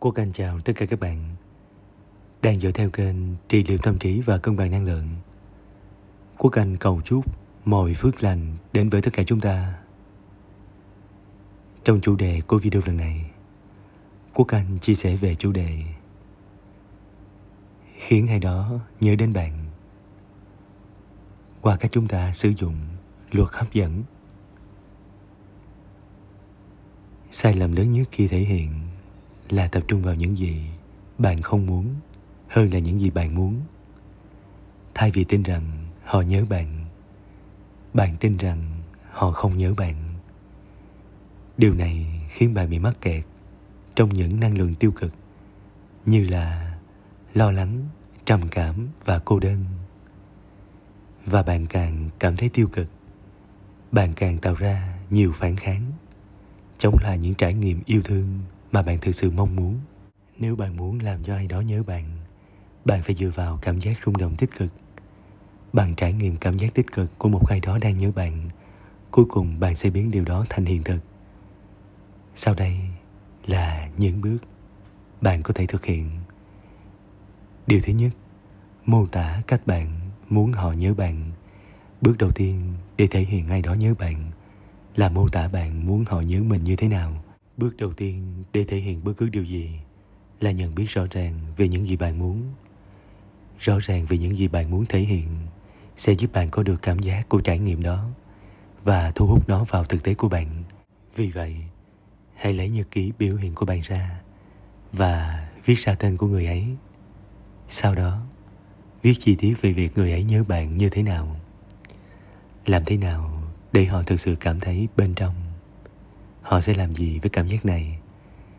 Quốc Anh chào tất cả các bạn đang dõi theo kênh trị liệu tâm trí và cân bằng năng lượng. Quốc Anh cầu chúc mọi phước lành đến với tất cả chúng ta. Trong chủ đề của video lần này, Quốc Anh chia sẻ về chủ đề khiến ai đó nhớ đến bạn qua cách chúng ta sử dụng luật hấp dẫn. Sai lầm lớn nhất khi thể hiện là tập trung vào những gì bạn không muốn hơn là những gì bạn muốn thay vì tin rằng họ nhớ bạn bạn tin rằng họ không nhớ bạn điều này khiến bạn bị mắc kẹt trong những năng lượng tiêu cực như là lo lắng trầm cảm và cô đơn và bạn càng cảm thấy tiêu cực bạn càng tạo ra nhiều phản kháng chống lại những trải nghiệm yêu thương mà bạn thực sự mong muốn nếu bạn muốn làm cho ai đó nhớ bạn bạn phải dựa vào cảm giác rung động tích cực bạn trải nghiệm cảm giác tích cực của một ai đó đang nhớ bạn cuối cùng bạn sẽ biến điều đó thành hiện thực sau đây là những bước bạn có thể thực hiện điều thứ nhất mô tả cách bạn muốn họ nhớ bạn bước đầu tiên để thể hiện ai đó nhớ bạn là mô tả bạn muốn họ nhớ mình như thế nào Bước đầu tiên để thể hiện bất cứ điều gì là nhận biết rõ ràng về những gì bạn muốn. Rõ ràng về những gì bạn muốn thể hiện sẽ giúp bạn có được cảm giác của trải nghiệm đó và thu hút nó vào thực tế của bạn. Vì vậy, hãy lấy nhật ký biểu hiện của bạn ra và viết ra tên của người ấy. Sau đó, viết chi tiết về việc người ấy nhớ bạn như thế nào. Làm thế nào để họ thực sự cảm thấy bên trong họ sẽ làm gì với cảm giác này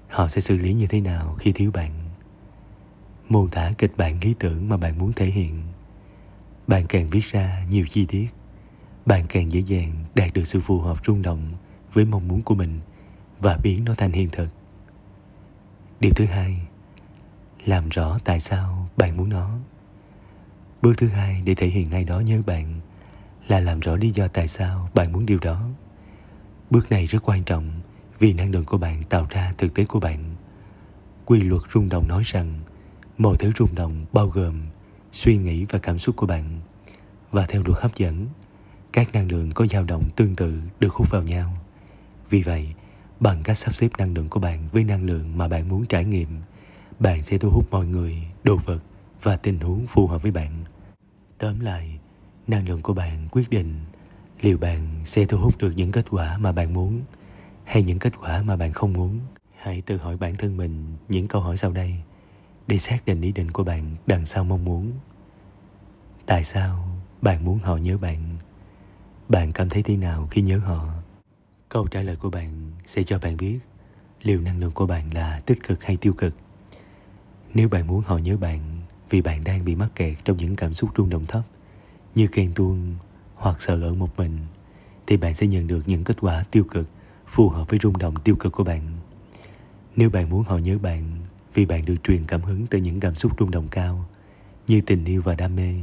họ sẽ xử lý như thế nào khi thiếu bạn mô tả kịch bản lý tưởng mà bạn muốn thể hiện bạn càng viết ra nhiều chi tiết bạn càng dễ dàng đạt được sự phù hợp rung động với mong muốn của mình và biến nó thành hiện thực điều thứ hai làm rõ tại sao bạn muốn nó bước thứ hai để thể hiện ai đó nhớ bạn là làm rõ lý do tại sao bạn muốn điều đó bước này rất quan trọng vì năng lượng của bạn tạo ra thực tế của bạn. Quy luật rung động nói rằng mọi thứ rung động bao gồm suy nghĩ và cảm xúc của bạn. Và theo luật hấp dẫn, các năng lượng có dao động tương tự được hút vào nhau. Vì vậy, bằng cách sắp xếp năng lượng của bạn với năng lượng mà bạn muốn trải nghiệm, bạn sẽ thu hút mọi người, đồ vật và tình huống phù hợp với bạn. Tóm lại, năng lượng của bạn quyết định liệu bạn sẽ thu hút được những kết quả mà bạn muốn hay những kết quả mà bạn không muốn hãy tự hỏi bản thân mình những câu hỏi sau đây để xác định ý định của bạn đằng sau mong muốn tại sao bạn muốn họ nhớ bạn bạn cảm thấy thế nào khi nhớ họ câu trả lời của bạn sẽ cho bạn biết liệu năng lượng của bạn là tích cực hay tiêu cực nếu bạn muốn họ nhớ bạn vì bạn đang bị mắc kẹt trong những cảm xúc rung động thấp như ghen tuông hoặc sợ ở một mình thì bạn sẽ nhận được những kết quả tiêu cực phù hợp với rung động tiêu cực của bạn. Nếu bạn muốn họ nhớ bạn vì bạn được truyền cảm hứng từ những cảm xúc rung động cao như tình yêu và đam mê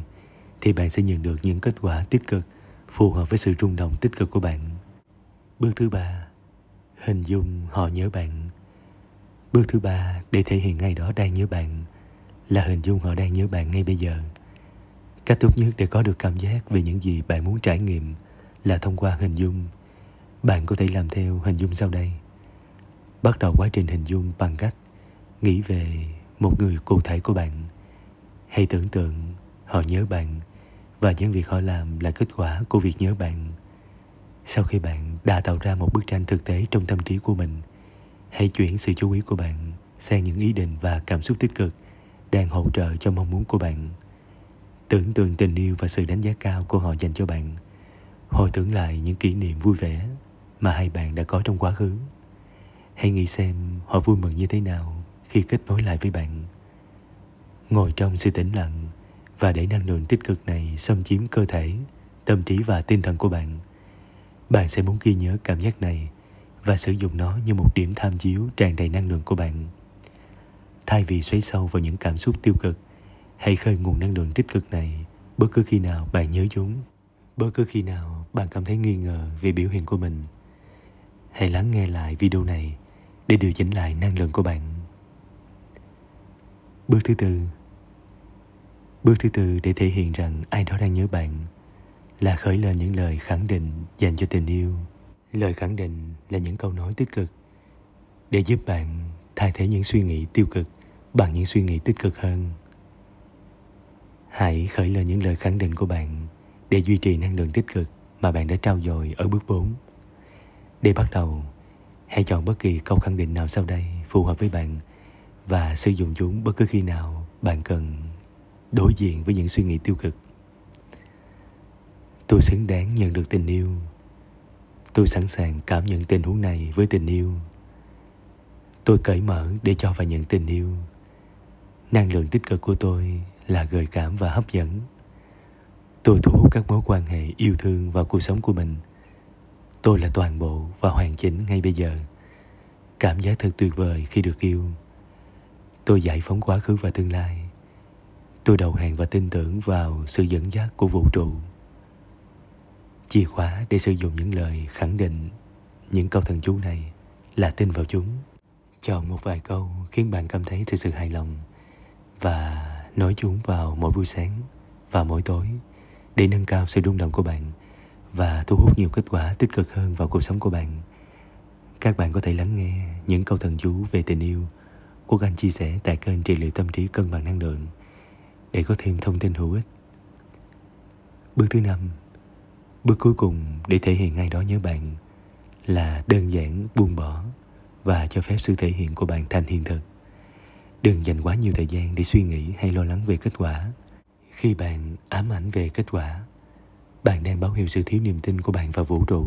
thì bạn sẽ nhận được những kết quả tích cực phù hợp với sự rung động tích cực của bạn. Bước thứ ba, hình dung họ nhớ bạn. Bước thứ ba để thể hiện ai đó đang nhớ bạn là hình dung họ đang nhớ bạn ngay bây giờ. Cách tốt nhất để có được cảm giác về những gì bạn muốn trải nghiệm là thông qua hình dung bạn có thể làm theo hình dung sau đây. Bắt đầu quá trình hình dung bằng cách nghĩ về một người cụ thể của bạn. Hãy tưởng tượng họ nhớ bạn và những việc họ làm là kết quả của việc nhớ bạn. Sau khi bạn đã tạo ra một bức tranh thực tế trong tâm trí của mình, hãy chuyển sự chú ý của bạn sang những ý định và cảm xúc tích cực đang hỗ trợ cho mong muốn của bạn. Tưởng tượng tình yêu và sự đánh giá cao của họ dành cho bạn. Hồi tưởng lại những kỷ niệm vui vẻ mà hai bạn đã có trong quá khứ. Hãy nghĩ xem họ vui mừng như thế nào khi kết nối lại với bạn. Ngồi trong sự tĩnh lặng và để năng lượng tích cực này xâm chiếm cơ thể, tâm trí và tinh thần của bạn. Bạn sẽ muốn ghi nhớ cảm giác này và sử dụng nó như một điểm tham chiếu tràn đầy năng lượng của bạn. Thay vì xoáy sâu vào những cảm xúc tiêu cực, hãy khơi nguồn năng lượng tích cực này bất cứ khi nào bạn nhớ chúng, bất cứ khi nào bạn cảm thấy nghi ngờ về biểu hiện của mình hãy lắng nghe lại video này để điều chỉnh lại năng lượng của bạn. Bước thứ tư Bước thứ tư để thể hiện rằng ai đó đang nhớ bạn là khởi lên những lời khẳng định dành cho tình yêu. Lời khẳng định là những câu nói tích cực để giúp bạn thay thế những suy nghĩ tiêu cực bằng những suy nghĩ tích cực hơn. Hãy khởi lên những lời khẳng định của bạn để duy trì năng lượng tích cực mà bạn đã trao dồi ở bước 4. Để bắt đầu, hãy chọn bất kỳ câu khẳng định nào sau đây phù hợp với bạn và sử dụng chúng bất cứ khi nào bạn cần đối diện với những suy nghĩ tiêu cực. Tôi xứng đáng nhận được tình yêu. Tôi sẵn sàng cảm nhận tình huống này với tình yêu. Tôi cởi mở để cho và nhận tình yêu. Năng lượng tích cực của tôi là gợi cảm và hấp dẫn. Tôi thu hút các mối quan hệ yêu thương vào cuộc sống của mình – Tôi là toàn bộ và hoàn chỉnh ngay bây giờ. Cảm giác thật tuyệt vời khi được yêu. Tôi giải phóng quá khứ và tương lai. Tôi đầu hàng và tin tưởng vào sự dẫn dắt của vũ trụ. Chìa khóa để sử dụng những lời khẳng định những câu thần chú này là tin vào chúng. Chọn một vài câu khiến bạn cảm thấy thực sự hài lòng và nói chúng vào mỗi buổi sáng và mỗi tối để nâng cao sự rung động của bạn và thu hút nhiều kết quả tích cực hơn vào cuộc sống của bạn. Các bạn có thể lắng nghe những câu thần chú về tình yêu Quốc Anh chia sẻ tại kênh trị liệu tâm trí cân bằng năng lượng để có thêm thông tin hữu ích. Bước thứ năm, bước cuối cùng để thể hiện ngay đó nhớ bạn là đơn giản buông bỏ và cho phép sự thể hiện của bạn thành hiện thực. Đừng dành quá nhiều thời gian để suy nghĩ hay lo lắng về kết quả. Khi bạn ám ảnh về kết quả bạn đang báo hiệu sự thiếu niềm tin của bạn vào vũ trụ.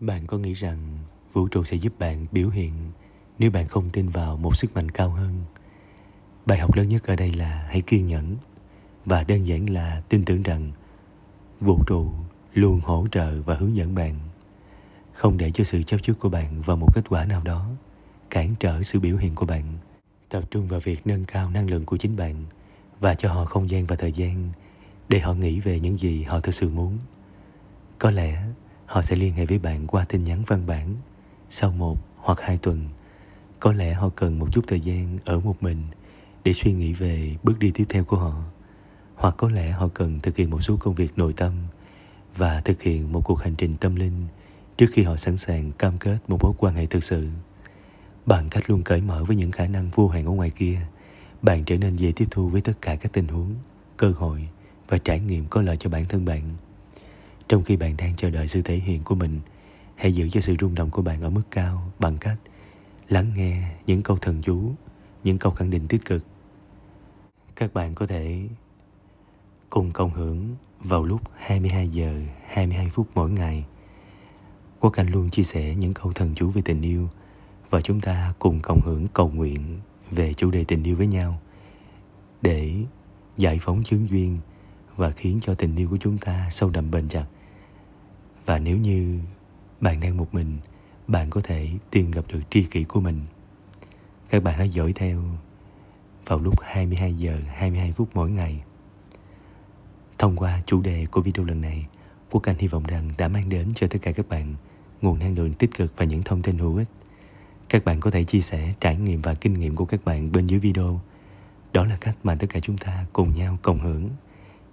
Bạn có nghĩ rằng vũ trụ sẽ giúp bạn biểu hiện nếu bạn không tin vào một sức mạnh cao hơn. Bài học lớn nhất ở đây là hãy kiên nhẫn và đơn giản là tin tưởng rằng vũ trụ luôn hỗ trợ và hướng dẫn bạn không để cho sự chấp trước của bạn vào một kết quả nào đó cản trở sự biểu hiện của bạn tập trung vào việc nâng cao năng lượng của chính bạn và cho họ không gian và thời gian để họ nghĩ về những gì họ thực sự muốn. Có lẽ họ sẽ liên hệ với bạn qua tin nhắn văn bản sau một hoặc hai tuần. Có lẽ họ cần một chút thời gian ở một mình để suy nghĩ về bước đi tiếp theo của họ. Hoặc có lẽ họ cần thực hiện một số công việc nội tâm và thực hiện một cuộc hành trình tâm linh trước khi họ sẵn sàng cam kết một mối quan hệ thực sự. Bằng cách luôn cởi mở với những khả năng vô hạn ở ngoài kia, bạn trở nên dễ tiếp thu với tất cả các tình huống, cơ hội và trải nghiệm có lợi cho bản thân bạn. Trong khi bạn đang chờ đợi sự thể hiện của mình, hãy giữ cho sự rung động của bạn ở mức cao bằng cách lắng nghe những câu thần chú, những câu khẳng định tích cực. Các bạn có thể cùng cộng hưởng vào lúc 22 giờ 22 phút mỗi ngày. Quốc Anh luôn chia sẻ những câu thần chú về tình yêu và chúng ta cùng cộng hưởng cầu nguyện về chủ đề tình yêu với nhau để giải phóng chứng duyên và khiến cho tình yêu của chúng ta sâu đậm bền chặt và nếu như bạn đang một mình bạn có thể tìm gặp được tri kỷ của mình các bạn hãy dõi theo vào lúc 22 giờ 22 phút mỗi ngày thông qua chủ đề của video lần này quốc anh hy vọng rằng đã mang đến cho tất cả các bạn nguồn năng lượng tích cực và những thông tin hữu ích các bạn có thể chia sẻ trải nghiệm và kinh nghiệm của các bạn bên dưới video đó là cách mà tất cả chúng ta cùng nhau cộng hưởng